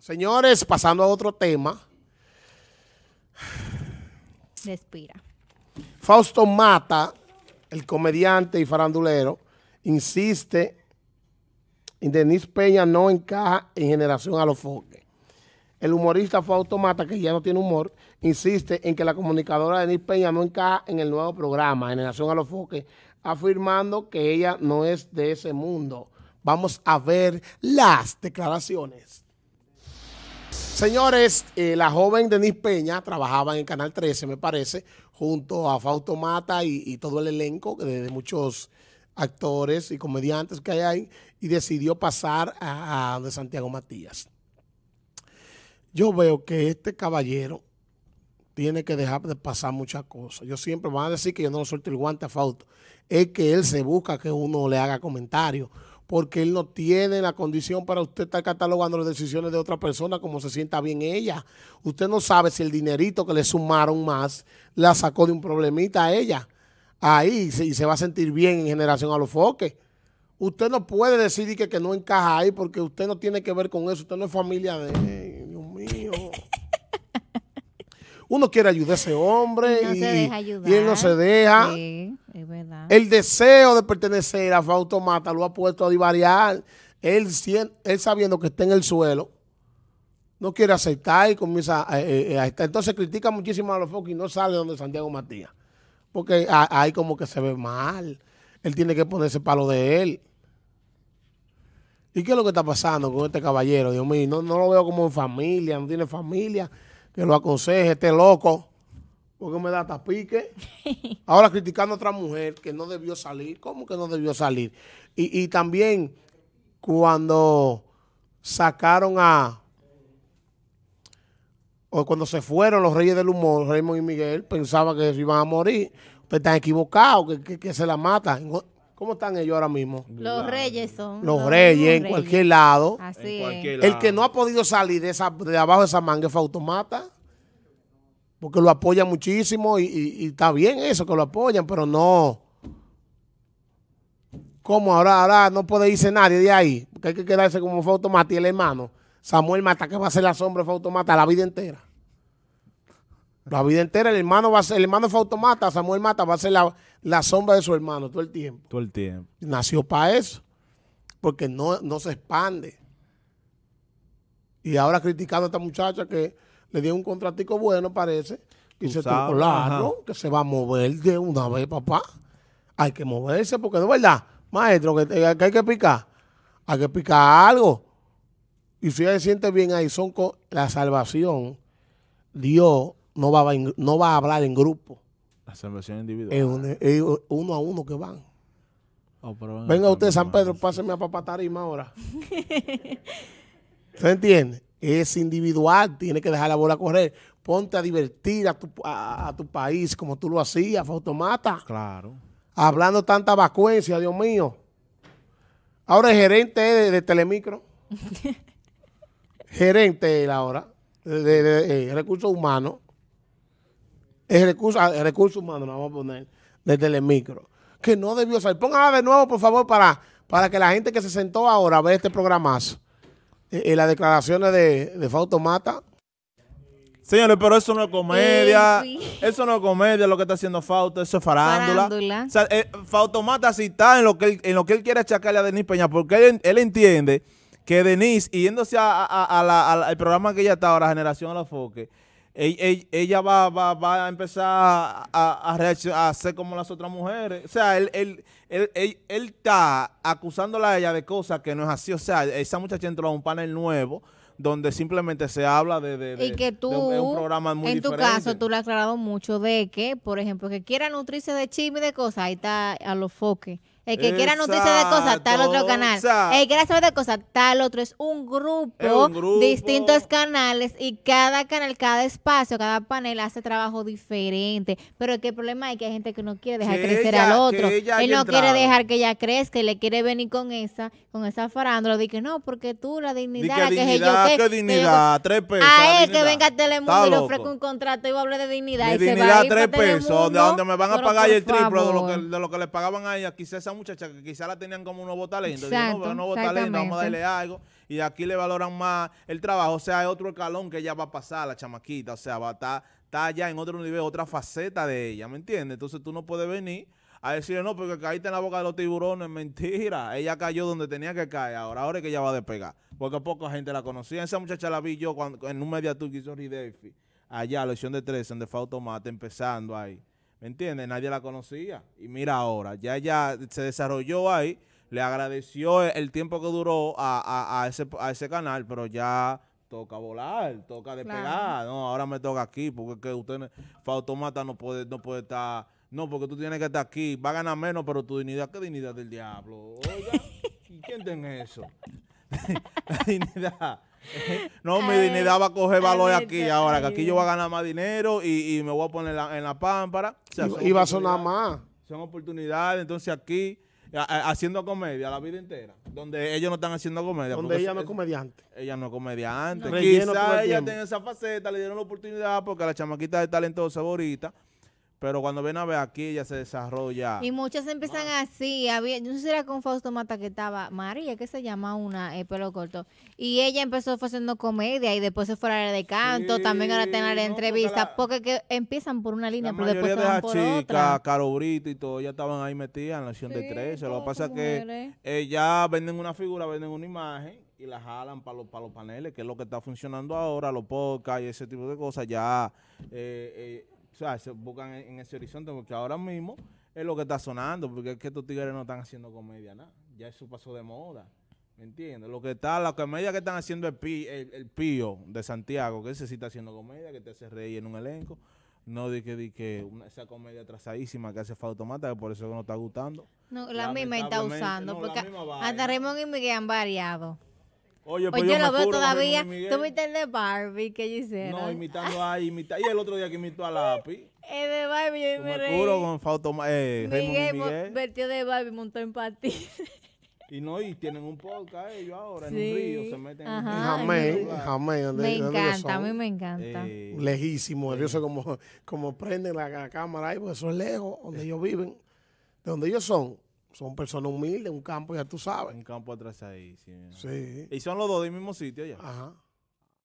Señores, pasando a otro tema. Respira. Fausto Mata, el comediante y farandulero, insiste en que Denise Peña no encaja en generación a los foques. El humorista Fausto Mata, que ya no tiene humor, insiste en que la comunicadora Denise Peña no encaja en el nuevo programa Generación a los foques, afirmando que ella no es de ese mundo. Vamos a ver las declaraciones. Señores, eh, la joven Denise Peña trabajaba en Canal 13, me parece, junto a Fausto Mata y, todo el elenco de, muchos actores y comediantes que hay ahí, y decidió pasar a, Santiago Matías. Yo veo que este caballero tiene que dejar de pasar muchas cosas. Yo siempre van a decir que yo no lo suelto el guante a Fausto. Es que él se busca que uno le haga comentarios porque él no tiene la condición para usted estar catalogando las decisiones de otra persona como se sienta bien ella. Usted no sabe si el dinerito que le sumaron más la sacó de un problemita a ella. Ahí y se va a sentir bien en generación a los foques. Usted no puede decir que, que no encaja ahí porque usted no tiene que ver con eso. Usted no es familia de... Dios mío. Uno quiere ayudar a ese hombre y, él no se deja. El deseo de pertenecer a Fautomata lo ha puesto a divariar. Él, sabiendo que está en el suelo, no quiere aceptar y comienza eh, eh, eh, a, estar. Entonces critica muchísimo a los focos y no sale donde Santiago Matías. Porque ahí como que se ve mal. Él tiene que ponerse palo de él. ¿Y qué es lo que está pasando con este caballero? Dios mío, no, no lo veo como en familia, no tiene familia que lo aconseje, este loco porque me da tapique. Ahora criticando a otra mujer que no debió salir. ¿Cómo que no debió salir? Y, y también cuando sacaron a... O cuando se fueron los reyes del humor, Raymond y Miguel, pensaba que se iban a morir. Pero están equivocados, que, se la mata ¿Cómo están ellos ahora mismo? Los reyes son. Los, reyes, en cualquier lado. Así en El que no ha podido salir de, esa, de abajo de esa manga fue automata porque lo apoya muchísimo y, está bien eso que lo apoyan, pero no. ¿Cómo ahora, ahora no puede irse nadie de ahí? Porque hay que quedarse como Fautomata y el hermano. Samuel Mata, que va a ser la sombra de Fautomata la vida entera. La vida entera, el hermano va a ser, hermano Samuel Mata va a ser la, sombra de su hermano todo el tiempo. Todo el tiempo. Nació para eso. Porque no, no se expande. Y ahora criticando a esta muchacha que le dio un contratico bueno, parece, y se está que se va a mover de una vez, papá. Hay que moverse, porque de verdad, maestro, eh, que, hay que picar, hay que picar algo. Y si se siente bien ahí, son con la salvación. Dios no va, a, no va a hablar en grupo. La salvación individual. Es, uno a uno que van. Oh, venga, usted, San Pedro, páseme a papá tarima ahora. ¿Se entiende? es individual, tiene que dejar la bola correr. Ponte a divertir a tu, país como tú lo hacías, Fautomata. Claro. Hablando tanta vacuencia, Dios mío. Ahora el gerente de, Telemicro. gerente él ahora, de, eh, recursos humanos. El recurso, ah, humanos vamos a poner, de Telemicro. Que no debió salir. Póngala de nuevo, por favor, para, para que la gente que se sentó ahora vea este programazo. En las declaraciones de, de Mata. Señores, pero eso no es comedia. Eh, eso no es comedia lo que está haciendo Fausto. Eso es farándula. farándula. Eh, Mata sí está en lo que él, en lo que él quiere achacarle a Denis Peña porque él, entiende que Denise, yéndose al a, programa que ella está ahora, Generación a los Foques, ella, va, va, a empezar a, a, a, como las otras mujeres. O sea, él, él, él, está acusándola a ella de cosas que no es así. O sea, esa muchacha entró a un panel nuevo donde simplemente se habla de, de, que tú, un, programa muy en tu caso, tú le has aclarado mucho de que, por ejemplo, que quiera nutrirse de chisme y de cosas, ahí está a los foques el que quiera noticias de cosas, tal otro canal. El que quiera saber de cosas, tal otro. Es un grupo, distintos canales y cada canal, cada espacio, cada panel hace trabajo diferente. Pero que el problema es que hay gente que no quiere dejar crecer al otro. Él no quiere dejar que ella crezca y le quiere venir con esa, con esa farándula. Dice, no, porque tú, la dignidad, que, que dignidad, yo, que, dignidad, tres pesos. A él que venga a Telemundo y le ofrezca un contrato y va a hablar de dignidad. y se va a ir tres pesos, de donde me van a pagar el triplo de lo, que, le pagaban a ella, quizás muchacha que quizá la tenían como un nuevo talento. Exacto, no, nuevo talento, vamos a darle algo. Y aquí le valoran más el trabajo. O sea, hay otro escalón que ella va a pasar, la chamaquita. O sea, va a estar, allá en otro nivel, otra faceta de ella, ¿me entiendes? Entonces tú no puedes venir a decirle, no, porque caíste en la boca de los tiburones, mentira. Ella cayó donde tenía que caer ahora, ahora es que ella va a despegar. Porque poca gente la conocía. Esa muchacha la vi yo cuando, en un media tour que hizo Ridefi, allá, la lección de 13, en fue Automata, empezando ahí. ¿Me entiendes? Nadie la conocía. Y mira ahora, ya ya se desarrolló ahí. Le agradeció el tiempo que duró a, a, ese, canal, pero ya toca volar, toca despegar. No, ahora me toca aquí, porque que usted, Fautomata, no puede, no puede estar. No, porque tú tienes que estar aquí. Va a ganar menos, pero tu dignidad, ¿qué dignidad del diablo? Oiga, quién tiene eso? La dignidad. no, mi dignidad va a coger valor aquí ahora, que aquí yo voy a ganar más dinero y, me voy a poner en la pámpara. O y, va a sonar más. Son oportunidades, entonces aquí haciendo comedia la vida entera. Donde ellos no están haciendo comedia. Donde ella no es comediante. Ella no es comediante. Quizás ella tiene esa faceta, le dieron la oportunidad porque la chamaquita es talentosa, bonita. Pero cuando ven a ver aquí, ella se desarrolla. Y muchas empiezan ah. así. Había, no sé si era con Fausto Mata que estaba María, que se llama una, el eh, pelo corto. Y ella empezó haciendo comedia y después se fue a la de canto. también ahora tener no, entrevistas. Porque, que empiezan por una línea, pero después se van por otra. Caro Brito y todo, ya estaban ahí metidas en la acción de 13. Lo que pasa es que ella eh, venden una figura, venden una imagen y la jalan para los, para los paneles, que es lo que está funcionando ahora, los podcasts y ese tipo de cosas. Ya. Eh, eh o sea, se buscan en, ese horizonte, porque ahora mismo es lo que está sonando, porque es que estos tigres no están haciendo comedia nada. Ya eso pasó de moda. ¿Me entiendes? Lo que está, la comedia que están haciendo el, el, pío de Santiago, que ese sí está haciendo comedia, que te hace reír en un elenco. No di que, esa comedia trazadísima que hace Fautomata, que por eso no está gustando. No, la misma está usando, porque hasta Raymond y Miguel han variado. Oye, pues, pues yo, lo veo todavía. Tú viste el de Barbie ¿qué yo hicieron. No, imitando a imita Y el otro día que imitó a la... El de Barbie, yo me, me reí. con Fauto, eh, Miguel, Miguel. vertió de Barbie, montó en patín. Y no, y tienen un podcast ellos ahora en un río, se meten en el río. me encanta, a mí me encanta. Eh, Lejísimo, eh. ellos como, como prenden la, la cámara ahí, porque eso es lejos, donde ellos viven. De donde ellos son, son personas humildes, un campo, ya tú sabes. Un campo atrás ahí, sí. Y son los dos del mismo sitio ya. Ajá.